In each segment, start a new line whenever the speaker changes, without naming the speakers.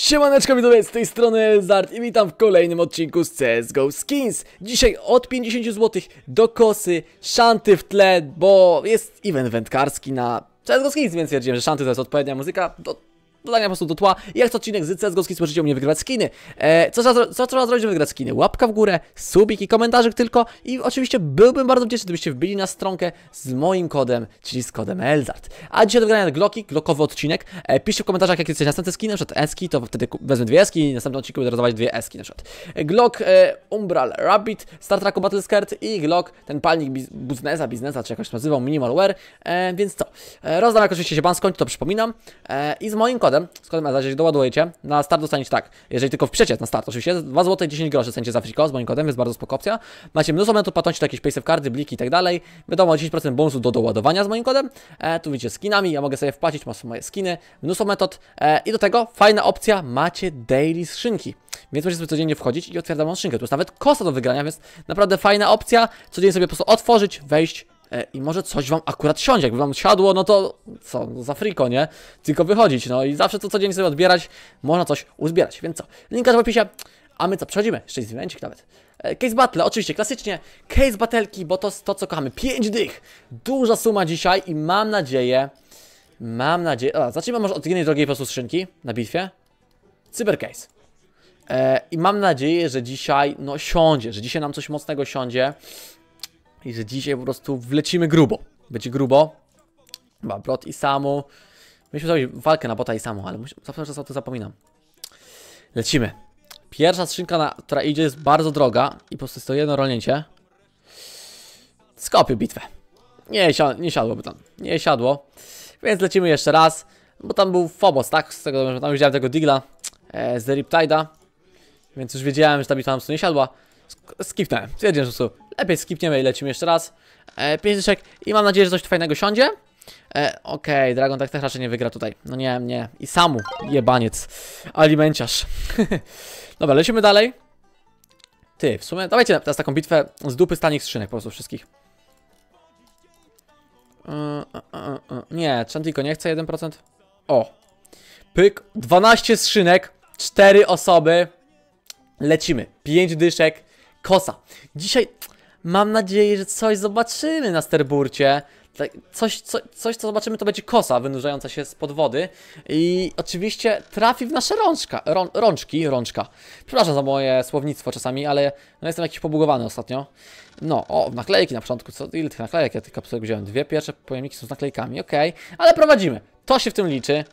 Siemaneczko widzowie, z tej strony Elzard i witam w kolejnym odcinku z CSGO Skins Dzisiaj od 50 zł do kosy, szanty w tle, bo jest event wędkarski na CSGO Skins Więc stwierdziłem, że szanty to jest odpowiednia muzyka do dodania po prostu do tła. Jak co odcinek z CSGO skins możecie u mnie wygrywać skiny. E, co, trzeba, co trzeba zrobić, żeby wygrać skiny? Łapka w górę, subik i komentarzek tylko. I oczywiście byłbym bardzo wdzięczny, gdybyście wbili na stronkę z moim kodem, czyli z kodem Elzart. A dzisiaj do wygrania Glocki, Glockowy odcinek. E, piszcie w komentarzach, jakie chcecie następne skiny, na przykład eski, to wtedy wezmę dwie eski i następny odcinek będę rozdawać dwie eski na przykład. E, Glock, e, Umbral, Rabbit, Star Trek Battle Skirt i Glock, ten palnik biz biznesa, biznesa, czy jakoś nazywał, Minimal Wear. E, więc co, e, rozdam jak oczywiście się pan skończy, to przypominam. E, I z moim kodem kodem, z kodem EZA, jeżeli doładujecie, na start dostaniecie tak, jeżeli tylko wpiszecie na start oczywiście, 2 zł 10 groszy cenicie za friko z moim kodem, jest bardzo spoko opcja. Macie mnóstwo momentów płatności, jakieś w kardy, bliki i tak dalej. Wiadomo, 10% bonusu do doładowania z moim kodem. E, tu widzicie skinami, ja mogę sobie wpłacić, mam moje skiny, mnóstwo metod. E, I do tego fajna opcja, macie daily skrzynki. Więc możecie sobie codziennie wchodzić i otwierać wam skrzynkę. Tu jest nawet kosa do wygrania, więc naprawdę fajna opcja. Codziennie sobie po prostu otworzyć, wejść, E, i może coś wam akurat siądzie. Jakby wam siadło, no to co, no za friko, nie? Tylko wychodzić, no i zawsze co codziennie sobie odbierać, można coś uzbierać. Więc co, linka w opisie, a my co, przechodzimy, jeszcze jest evencik nawet. E, case Battle, oczywiście, klasycznie case batelki, bo to to, co kochamy. 5 dych, duża suma dzisiaj i mam nadzieję, mam nadzieję, dobra, zacznijmy może od jednej drogiej po prostu skrzynki na bitwie. Cybercase. Case. I mam nadzieję, że dzisiaj, no siądzie, że dzisiaj nam coś mocnego siądzie i że dzisiaj po prostu wlecimy grubo. Będzie grubo. Chyba Brot i Samu. Myśmy zrobić walkę na Bota i Samu, ale zawsze czas o to zapominam. Lecimy. Pierwsza skrzynka, na, która idzie jest bardzo droga i po prostu jest to jedno rolnięcie. Skopił bitwę. Nie, siad nie tam. Nie siadło. Więc lecimy jeszcze raz. Bo tam był Phobos, tak? Z tego, że tam widziałem tego Digla e, z The Riptide'a. Więc już wiedziałem, że ta bitwa nam nie siadła skipnąłem. Stwierdziłem, że po lepiej skipniemy i lecimy jeszcze raz. E, pięć dyszek i mam nadzieję, że coś fajnego siądzie. E, Okej, okay, Dragon tak też raczej nie wygra tutaj. No nie, nie. I samu, jebaniec. Alimenciarz. Dobra, lecimy dalej. Ty, w sumie, dawajcie teraz taką bitwę z dupy stanich skrzynek po prostu wszystkich. E, e, e, nie, Chantico nie chce 1%. O. Pyk, 12 skrzynek, 4 osoby. Lecimy. 5 dyszek. Kosa. Dzisiaj mam nadzieję, że coś zobaczymy na sterburcie. Coś, co, coś, co zobaczymy, to będzie kosa wynurzająca się spod wody i oczywiście trafi w nasze rączka, rą, rączki, rączka. Przepraszam za moje słownictwo czasami, ale no jestem jakiś pobugowany ostatnio. No, o, naklejki na początku, co, ile tych naklejek ja tych kapsułek wziąłem? Dwie pierwsze pojemniki są z naklejkami, okej, okay. ale prowadzimy. To się w tym liczy.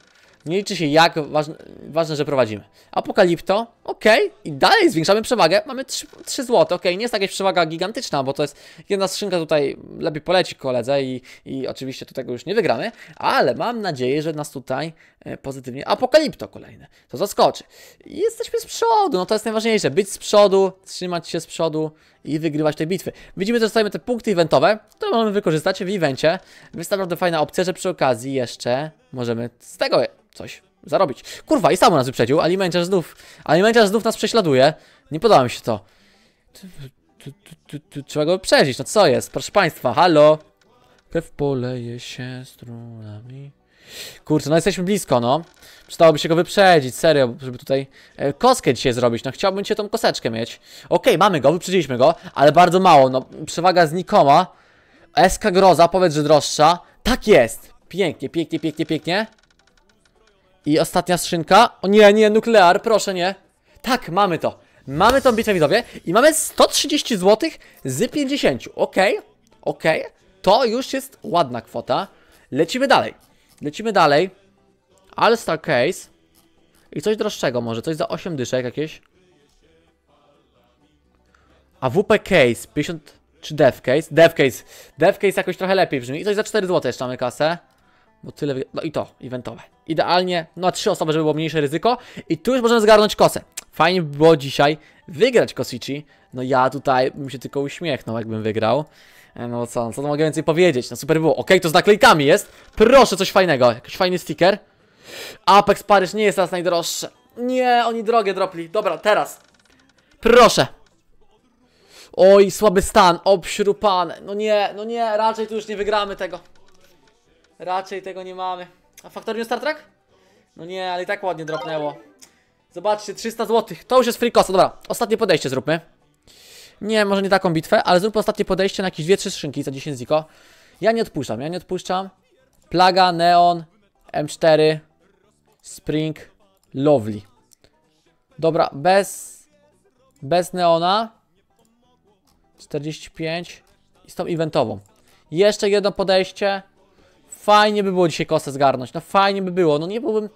Nie liczy się jak, ważne, ważne że prowadzimy. Apokalipto, Okej, okay. i dalej zwiększamy przewagę. Mamy 3, 3 zł, okej, okay. nie jest jakaś przewaga gigantyczna, bo to jest jedna skrzynka tutaj lepiej poleci koledze i, i oczywiście tu tego już nie wygramy, ale mam nadzieję, że nas tutaj e, pozytywnie... Apokalipto kolejne, to zaskoczy. I jesteśmy z przodu, no to jest najważniejsze, być z przodu, trzymać się z przodu i wygrywać te bitwy. Widzimy, że dostajemy te punkty eventowe, które możemy wykorzystać w evencie, więc naprawdę fajna opcja, że przy okazji jeszcze możemy z tego coś zarobić. Kurwa, i samo nas wyprzedził, a znów, a znów nas prześladuje. Nie podoba mi się to. Trzeba go przeżyć, no co jest? Proszę państwa, halo? Krew poleje się strunami. Kurczę, no jesteśmy blisko, no. Przydałoby się go wyprzedzić, serio, żeby tutaj e, koskę dzisiaj zrobić. No chciałbym cię tą koseczkę mieć. Okej, okay, mamy go, wyprzedziliśmy go, ale bardzo mało, no. Przewaga znikoma. SK Groza, powiedz, że droższa. Tak jest! Pięknie, pięknie, pięknie, pięknie. I ostatnia skrzynka. O nie, nie, nuklear, proszę nie. Tak, mamy to. Mamy tą bitwę widzowie i mamy 130 zł z 50. Ok, ok. To już jest ładna kwota. Lecimy dalej. Lecimy dalej. All Star Case. I coś droższego może, coś za 8 dyszek jakieś. A WP Case, 50 czy Dev Case? Dev Case. Dev Case jakoś trochę lepiej brzmi. I coś za 4 zł jeszcze mamy kasę. Bo tyle... No i to, eventowe idealnie, no a trzy osoby, żeby było mniejsze ryzyko i tu już możemy zgarnąć kosę. Fajnie by było dzisiaj wygrać kosici, no ja tutaj bym się tylko uśmiechnął, jakbym wygrał. E, no co, co mogę więcej powiedzieć, no super było, okej, okay, to z naklejkami jest, proszę coś fajnego, jakiś fajny sticker. Apex Paryż nie jest teraz najdroższe, nie, oni drogie dropli, dobra, teraz, proszę. Oj, słaby stan, obśrupane, no nie, no nie, raczej tu już nie wygramy tego. Raczej tego nie mamy. A Factorio Star Trek? No nie, ale i tak ładnie dropnęło. Zobaczcie, 300 zł. To już jest free cost. Dobra, ostatnie podejście zróbmy. Nie, może nie taką bitwę, ale zróbmy ostatnie podejście na jakieś 2-3 skrzynki za 10 ziko. Ja nie odpuszczam, ja nie odpuszczam. Plaga, Neon, M4, Spring, Lovely. Dobra, bez... Bez Neona. 45 i z tą eventową. Jeszcze jedno podejście. Fajnie by było dzisiaj kosę zgarnąć. No fajnie by było. No nie byłbym...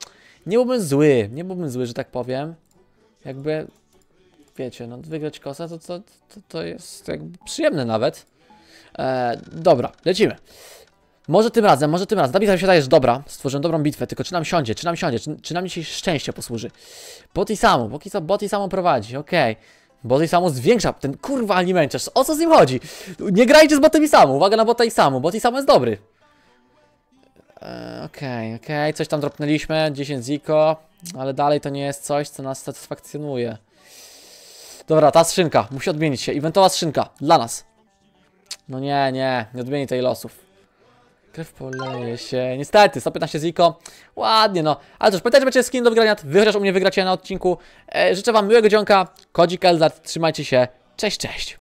Nie byłbym zły. Nie byłbym zły, że tak powiem. Jakby... Wiecie, no wygrać kosę to, to, to, to jest jakby przyjemne nawet. Eee, dobra, lecimy. Może tym razem, może tym razem. Ta bitwa mi się dajesz dobra. Stworzyłem dobrą bitwę, tylko czy nam siądzie, czy nam siądzie, czy, czy nam dzisiaj szczęście posłuży. Bot i samo, póki co bot i samo prowadzi, okej. Okay. Bot i samo zwiększa, ten kurwa alimenciarz, o co z nim chodzi? Nie grajcie z botami samo, uwaga na boty i samo, bot i samo jest dobry. E, okej, okay, okej, okay. coś tam dropnęliśmy, 10 ziko, ale dalej to nie jest coś, co nas satysfakcjonuje. Dobra, ta skrzynka, musi odmienić się, eventowa skrzynka, dla nas. No nie, nie, nie odmieni tej losów. Krew poleje się, niestety, 115 ziko, ładnie no. Ale cóż, pamiętajcie, macie skin do wygrania, wy chociaż u mnie wygracie na odcinku. E, życzę wam miłego dzionka, kodzik Eldart, trzymajcie się, cześć, cześć.